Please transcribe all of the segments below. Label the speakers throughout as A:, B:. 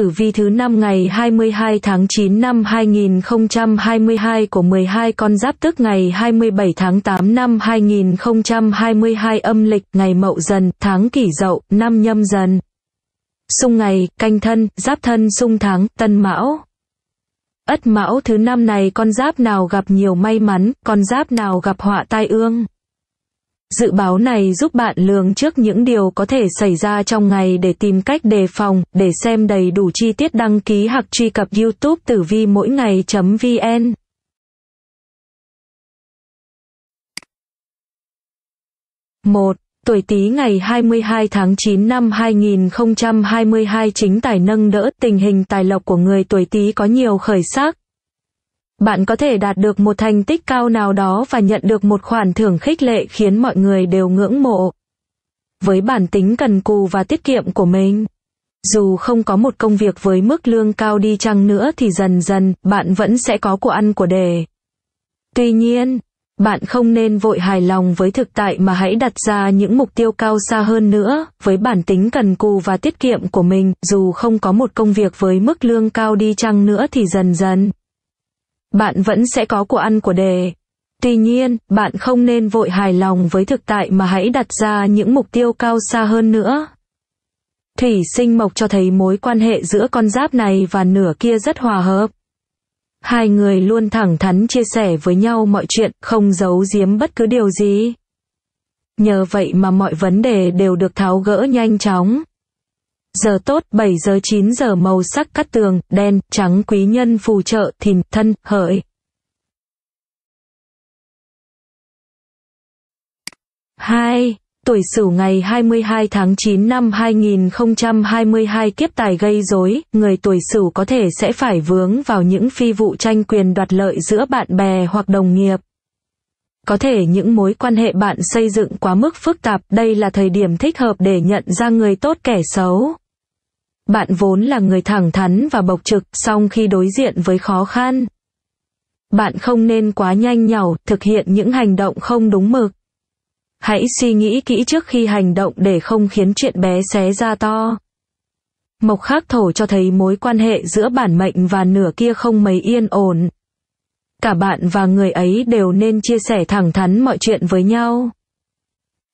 A: tử vi thứ năm ngày 22 tháng 9 năm 2022 của 12 con giáp tức ngày 27 tháng 8 năm 2022 âm lịch ngày Mậu Dần, tháng Kỷ Dậu, năm Nhâm Dần. Xung ngày, canh thân, giáp thân xung tháng, tân mão. Ất mão thứ năm này con giáp nào gặp nhiều may mắn, con giáp nào gặp họa tai ương. Dự báo này giúp bạn lường trước những điều có thể xảy ra trong ngày để tìm cách đề phòng, để xem đầy đủ chi tiết đăng ký hoặc truy cập YouTube tử vi mỗi ngày.vn. một Tuổi Tý ngày 22 tháng 9 năm 2022 chính tài nâng đỡ tình hình tài lộc của người tuổi Tý có nhiều khởi sắc, bạn có thể đạt được một thành tích cao nào đó và nhận được một khoản thưởng khích lệ khiến mọi người đều ngưỡng mộ. Với bản tính cần cù và tiết kiệm của mình, dù không có một công việc với mức lương cao đi chăng nữa thì dần dần bạn vẫn sẽ có của ăn của đề. Tuy nhiên, bạn không nên vội hài lòng với thực tại mà hãy đặt ra những mục tiêu cao xa hơn nữa, với bản tính cần cù và tiết kiệm của mình, dù không có một công việc với mức lương cao đi chăng nữa thì dần dần bạn vẫn sẽ có của ăn của đề. Tuy nhiên, bạn không nên vội hài lòng với thực tại mà hãy đặt ra những mục tiêu cao xa hơn nữa. Thủy sinh mộc cho thấy mối quan hệ giữa con giáp này và nửa kia rất hòa hợp. Hai người luôn thẳng thắn chia sẻ với nhau mọi chuyện, không giấu giếm bất cứ điều gì. Nhờ vậy mà mọi vấn đề đều được tháo gỡ nhanh chóng giờ tốt 7 giờ 9 giờ màu sắc cắt tường, đen, trắng quý nhân phù trợ, thìn, thân, hợi. hai Tuổi Sửu ngày 22 tháng 9 năm 2022 kiếp tài gây rối, người tuổi Sửu có thể sẽ phải vướng vào những phi vụ tranh quyền đoạt lợi giữa bạn bè hoặc đồng nghiệp. Có thể những mối quan hệ bạn xây dựng quá mức phức tạp, đây là thời điểm thích hợp để nhận ra người tốt kẻ xấu. Bạn vốn là người thẳng thắn và bộc trực, song khi đối diện với khó khăn, bạn không nên quá nhanh nhảu, thực hiện những hành động không đúng mực. Hãy suy nghĩ kỹ trước khi hành động để không khiến chuyện bé xé ra to. Mộc khắc thổ cho thấy mối quan hệ giữa bản mệnh và nửa kia không mấy yên ổn. Cả bạn và người ấy đều nên chia sẻ thẳng thắn mọi chuyện với nhau.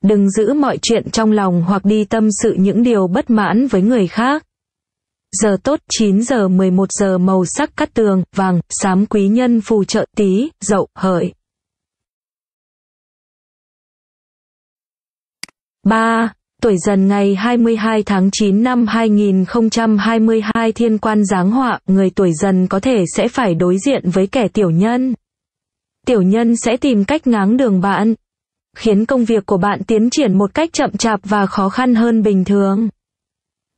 A: Đừng giữ mọi chuyện trong lòng hoặc đi tâm sự những điều bất mãn với người khác giờ tốt 9 giờ 11 giờ màu sắc cắt tường, vàng, xám quý nhân
B: phù trợ tí, dậu, hợi.
A: 3. Tuổi dần ngày 22 tháng 9 năm 2022 thiên quan giáng họa, người tuổi dần có thể sẽ phải đối diện với kẻ tiểu nhân. Tiểu nhân sẽ tìm cách ngáng đường bạn, khiến công việc của bạn tiến triển một cách chậm chạp và khó khăn hơn bình thường.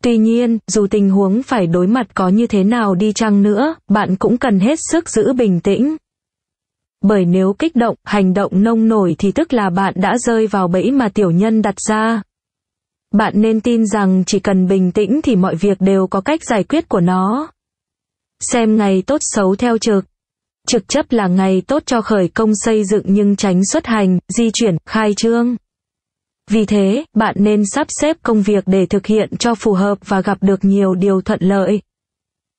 A: Tuy nhiên, dù tình huống phải đối mặt có như thế nào đi chăng nữa, bạn cũng cần hết sức giữ bình tĩnh. Bởi nếu kích động, hành động nông nổi thì tức là bạn đã rơi vào bẫy mà tiểu nhân đặt ra. Bạn nên tin rằng chỉ cần bình tĩnh thì mọi việc đều có cách giải quyết của nó. Xem ngày tốt xấu theo trực. Trực chấp là ngày tốt cho khởi công xây dựng nhưng tránh xuất hành, di chuyển, khai trương. Vì thế, bạn nên sắp xếp công việc để thực hiện cho phù hợp và gặp được nhiều điều thuận lợi.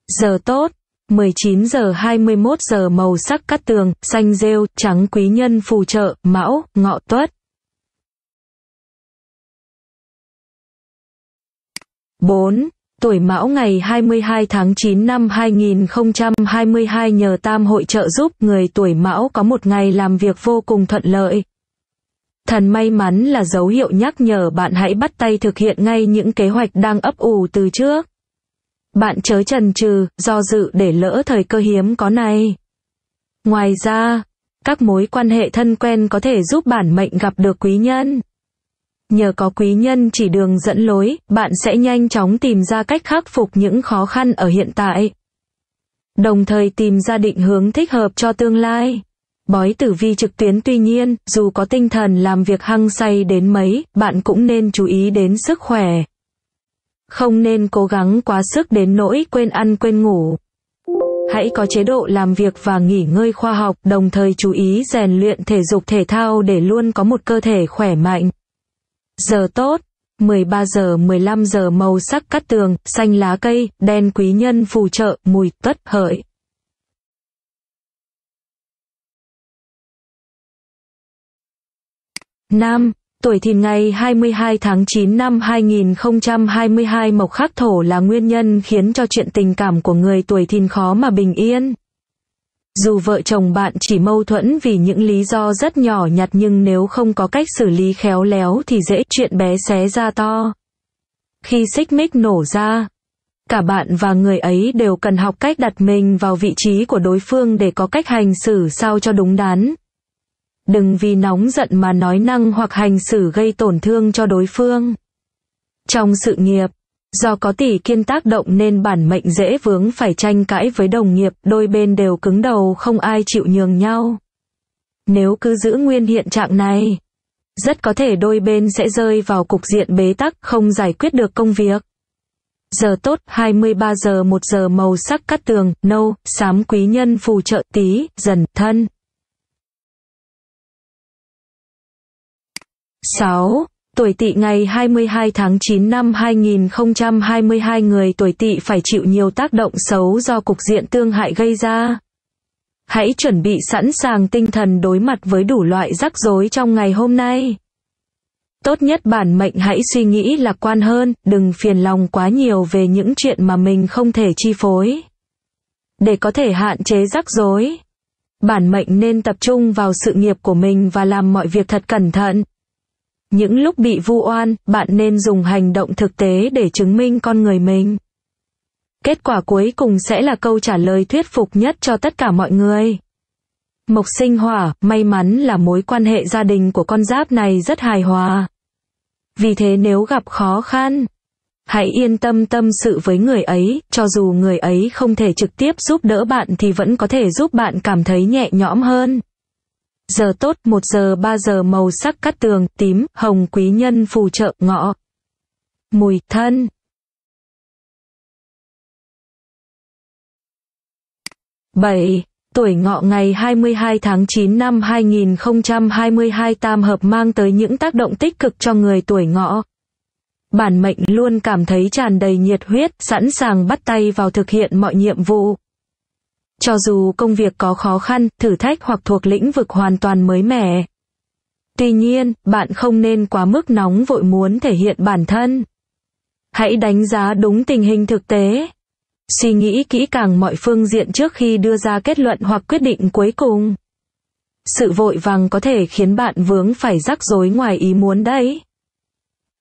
A: Giờ tốt 19 giờ 21 giờ màu sắc cắt tường, xanh rêu, trắng quý nhân phù trợ, mão, ngọ tuất.
B: bốn Tuổi
A: Mão ngày 22 tháng 9 năm 2022 nhờ Tam hội trợ giúp người tuổi Mão có một ngày làm việc vô cùng thuận lợi. Thần may mắn là dấu hiệu nhắc nhở bạn hãy bắt tay thực hiện ngay những kế hoạch đang ấp ủ từ trước. Bạn chớ chần chừ, do dự để lỡ thời cơ hiếm có này. Ngoài ra, các mối quan hệ thân quen có thể giúp bản mệnh gặp được quý nhân. Nhờ có quý nhân chỉ đường dẫn lối, bạn sẽ nhanh chóng tìm ra cách khắc phục những khó khăn ở hiện tại. Đồng thời tìm ra định hướng thích hợp cho tương lai. Bói tử vi trực tuyến tuy nhiên, dù có tinh thần làm việc hăng say đến mấy, bạn cũng nên chú ý đến sức khỏe. Không nên cố gắng quá sức đến nỗi quên ăn quên ngủ. Hãy có chế độ làm việc và nghỉ ngơi khoa học, đồng thời chú ý rèn luyện thể dục thể thao để luôn có một cơ thể khỏe mạnh. Giờ tốt 13 giờ 15 giờ màu sắc cắt tường, xanh lá cây, đen quý nhân phù trợ, mùi tất hợi. Nam, tuổi thìn ngày 22 tháng 9 năm 2022 mộc khắc thổ là nguyên nhân khiến cho chuyện tình cảm của người tuổi thìn khó mà bình yên. Dù vợ chồng bạn chỉ mâu thuẫn vì những lý do rất nhỏ nhặt nhưng nếu không có cách xử lý khéo léo thì dễ chuyện bé xé ra to. Khi xích mích nổ ra, cả bạn và người ấy đều cần học cách đặt mình vào vị trí của đối phương để có cách hành xử sao cho đúng đắn đừng vì nóng giận mà nói năng hoặc hành xử gây tổn thương cho đối phương. Trong sự nghiệp, do có tỷ kiên tác động nên bản mệnh dễ vướng phải tranh cãi với đồng nghiệp, đôi bên đều cứng đầu không ai chịu nhường nhau. Nếu cứ giữ nguyên hiện trạng này, rất có thể đôi bên sẽ rơi vào cục diện bế tắc không giải quyết được công việc. Giờ tốt 23 giờ 1 giờ màu sắc cắt tường, nâu, xám quý nhân phù trợ tí,
B: dần, thân.
A: 6. Tuổi tỵ ngày 22 tháng 9 năm 2022 người tuổi tỵ phải chịu nhiều tác động xấu do cục diện tương hại gây ra. Hãy chuẩn bị sẵn sàng tinh thần đối mặt với đủ loại rắc rối trong ngày hôm nay. Tốt nhất bản mệnh hãy suy nghĩ lạc quan hơn, đừng phiền lòng quá nhiều về những chuyện mà mình không thể chi phối. Để có thể hạn chế rắc rối, bản mệnh nên tập trung vào sự nghiệp của mình và làm mọi việc thật cẩn thận. Những lúc bị vu oan, bạn nên dùng hành động thực tế để chứng minh con người mình. Kết quả cuối cùng sẽ là câu trả lời thuyết phục nhất cho tất cả mọi người. Mộc sinh hỏa, may mắn là mối quan hệ gia đình của con giáp này rất hài hòa. Vì thế nếu gặp khó khăn, hãy yên tâm tâm sự với người ấy, cho dù người ấy không thể trực tiếp giúp đỡ bạn thì vẫn có thể giúp bạn cảm thấy nhẹ nhõm hơn giờ tốt 1 giờ 3 giờ màu sắc cắt tường, tím, hồng quý nhân phù trợ, ngọ. Mùi, thân.
B: bảy Tuổi ngọ ngày
A: 22 tháng 9 năm 2022 tam hợp mang tới những tác động tích cực cho người tuổi ngọ. Bản mệnh luôn cảm thấy tràn đầy nhiệt huyết, sẵn sàng bắt tay vào thực hiện mọi nhiệm vụ cho dù công việc có khó khăn, thử thách hoặc thuộc lĩnh vực hoàn toàn mới mẻ. Tuy nhiên, bạn không nên quá mức nóng vội muốn thể hiện bản thân. Hãy đánh giá đúng tình hình thực tế. Suy nghĩ kỹ càng mọi phương diện trước khi đưa ra kết luận hoặc quyết định cuối cùng. Sự vội vàng có thể khiến bạn vướng phải rắc rối ngoài ý muốn đấy.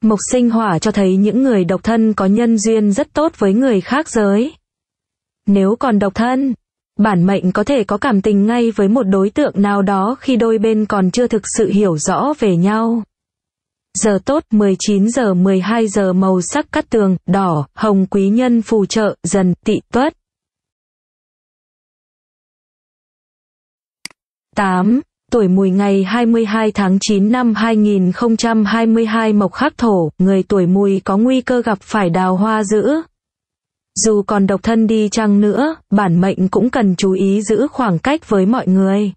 A: Mộc sinh hỏa cho thấy những người độc thân có nhân duyên rất tốt với người khác giới. Nếu còn độc thân, Bản mệnh có thể có cảm tình ngay với một đối tượng nào đó khi đôi bên còn chưa thực sự hiểu rõ về nhau. Giờ tốt 19 giờ 12 giờ màu sắc cắt tường, đỏ, hồng quý nhân
B: phù trợ, dần, tị tuất.
A: 8. Tuổi mùi ngày 22 tháng 9 năm 2022 mộc khắc thổ, người tuổi mùi có nguy cơ gặp phải đào hoa dữ, dù còn độc thân đi chăng nữa, bản mệnh cũng cần chú ý giữ khoảng cách với mọi người.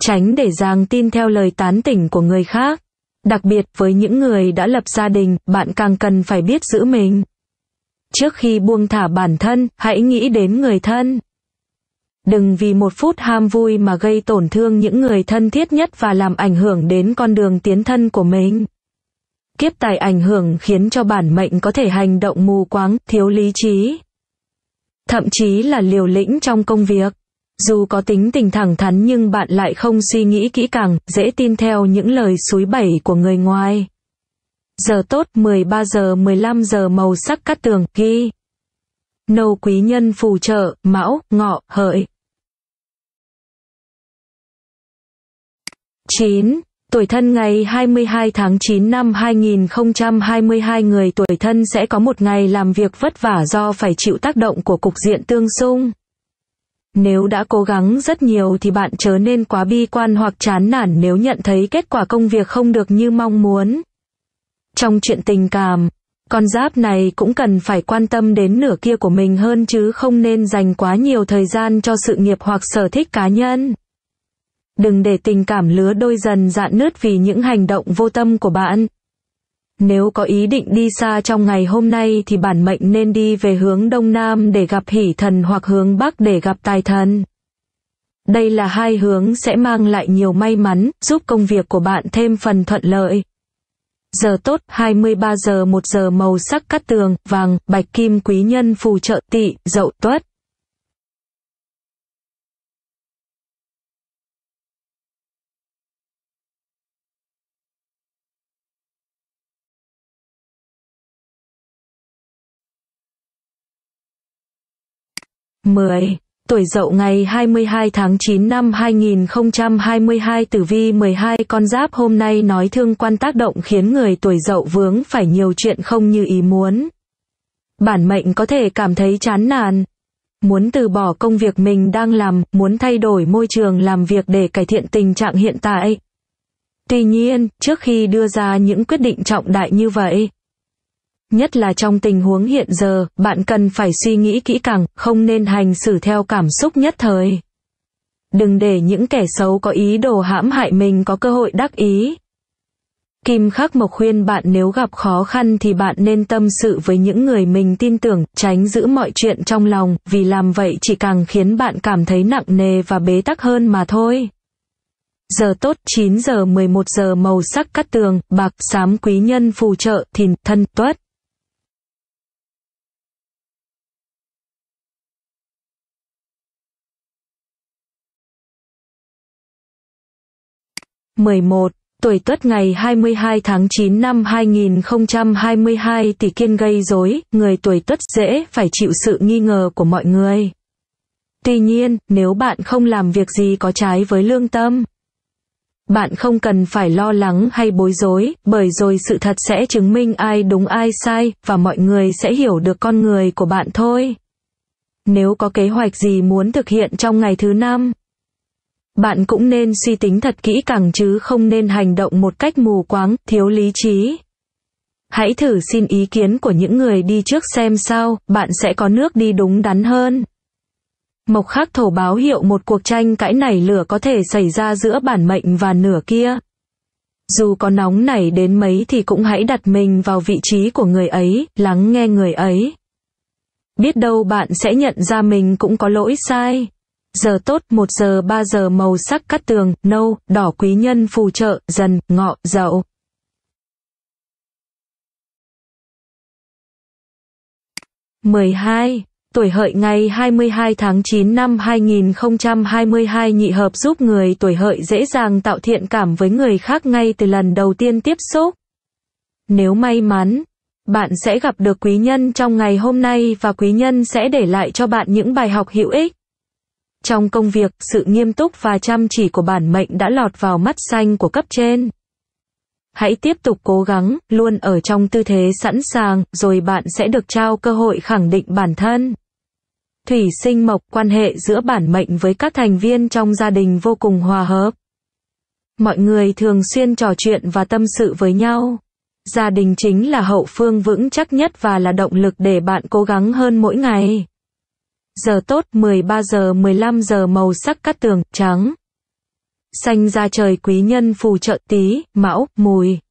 A: Tránh để giang tin theo lời tán tỉnh của người khác. Đặc biệt với những người đã lập gia đình, bạn càng cần phải biết giữ mình. Trước khi buông thả bản thân, hãy nghĩ đến người thân. Đừng vì một phút ham vui mà gây tổn thương những người thân thiết nhất và làm ảnh hưởng đến con đường tiến thân của mình kiếp tài ảnh hưởng khiến cho bản mệnh có thể hành động mù quáng, thiếu lý trí. Thậm chí là liều lĩnh trong công việc. Dù có tính tình thẳng thắn nhưng bạn lại không suy nghĩ kỹ càng, dễ tin theo những lời suối bẩy của người ngoài. Giờ tốt 13 giờ 15 giờ màu sắc cát tường, ghi. Nâu quý nhân phù trợ, mão, ngọ, hợi.
B: 9. Tuổi thân ngày 22 tháng
A: 9 năm 2022 người tuổi thân sẽ có một ngày làm việc vất vả do phải chịu tác động của cục diện tương xung. Nếu đã cố gắng rất nhiều thì bạn chớ nên quá bi quan hoặc chán nản nếu nhận thấy kết quả công việc không được như mong muốn. Trong chuyện tình cảm, con giáp này cũng cần phải quan tâm đến nửa kia của mình hơn chứ không nên dành quá nhiều thời gian cho sự nghiệp hoặc sở thích cá nhân. Đừng để tình cảm lứa đôi dần dạn nứt vì những hành động vô tâm của bạn. Nếu có ý định đi xa trong ngày hôm nay thì bản mệnh nên đi về hướng Đông Nam để gặp hỷ thần hoặc hướng Bắc để gặp tài thần. Đây là hai hướng sẽ mang lại nhiều may mắn, giúp công việc của bạn thêm phần thuận lợi. Giờ tốt 23 giờ 1 giờ màu sắc cắt tường, vàng, bạch kim quý nhân phù trợ tỵ, dậu tuất. 10. Tuổi dậu ngày 22 tháng 9 năm 2022 tử vi 12 con giáp hôm nay nói thương quan tác động khiến người tuổi dậu vướng phải nhiều chuyện không như ý muốn. Bản mệnh có thể cảm thấy chán nản, muốn từ bỏ công việc mình đang làm, muốn thay đổi môi trường làm việc để cải thiện tình trạng hiện tại. Tuy nhiên, trước khi đưa ra những quyết định trọng đại như vậy, Nhất là trong tình huống hiện giờ, bạn cần phải suy nghĩ kỹ càng, không nên hành xử theo cảm xúc nhất thời. Đừng để những kẻ xấu có ý đồ hãm hại mình có cơ hội đắc ý. Kim Khắc Mộc khuyên bạn nếu gặp khó khăn thì bạn nên tâm sự với những người mình tin tưởng, tránh giữ mọi chuyện trong lòng, vì làm vậy chỉ càng khiến bạn cảm thấy nặng nề và bế tắc hơn mà thôi. Giờ tốt 9 giờ 11 giờ màu sắc cắt tường, bạc xám quý nhân phù trợ, thìn, thân, tuất.
B: 11. Tuổi Tuất ngày 22
A: tháng 9 năm 2022 tỷ kiên gây rối, người tuổi Tuất dễ phải chịu sự nghi ngờ của mọi người. Tuy nhiên, nếu bạn không làm việc gì có trái với lương tâm, bạn không cần phải lo lắng hay bối rối, bởi rồi sự thật sẽ chứng minh ai đúng ai sai, và mọi người sẽ hiểu được con người của bạn thôi. Nếu có kế hoạch gì muốn thực hiện trong ngày thứ năm, bạn cũng nên suy tính thật kỹ càng chứ không nên hành động một cách mù quáng, thiếu lý trí. Hãy thử xin ý kiến của những người đi trước xem sao, bạn sẽ có nước đi đúng đắn hơn. Mộc khắc thổ báo hiệu một cuộc tranh cãi nảy lửa có thể xảy ra giữa bản mệnh và nửa kia. Dù có nóng nảy đến mấy thì cũng hãy đặt mình vào vị trí của người ấy, lắng nghe người ấy. Biết đâu bạn sẽ nhận ra mình cũng có lỗi sai giờ tốt 1 giờ 3 giờ màu sắc cắt tường, nâu, đỏ quý nhân phù trợ, dần, ngọ, dậu. mười hai Tuổi hợi ngày 22 tháng 9 năm 2022 nhị hợp giúp người tuổi hợi dễ dàng tạo thiện cảm với người khác ngay từ lần đầu tiên tiếp xúc. Nếu may mắn, bạn sẽ gặp được quý nhân trong ngày hôm nay và quý nhân sẽ để lại cho bạn những bài học hữu ích. Trong công việc, sự nghiêm túc và chăm chỉ của bản mệnh đã lọt vào mắt xanh của cấp trên. Hãy tiếp tục cố gắng, luôn ở trong tư thế sẵn sàng, rồi bạn sẽ được trao cơ hội khẳng định bản thân. Thủy sinh mộc quan hệ giữa bản mệnh với các thành viên trong gia đình vô cùng hòa hợp. Mọi người thường xuyên trò chuyện và tâm sự với nhau. Gia đình chính là hậu phương vững chắc nhất và là động lực để bạn cố gắng hơn mỗi ngày giờ tốt 13 giờ 15 giờ màu sắc cát tường trắng. Xanh ra trời quý nhân phù trợ tí, mão, mùi.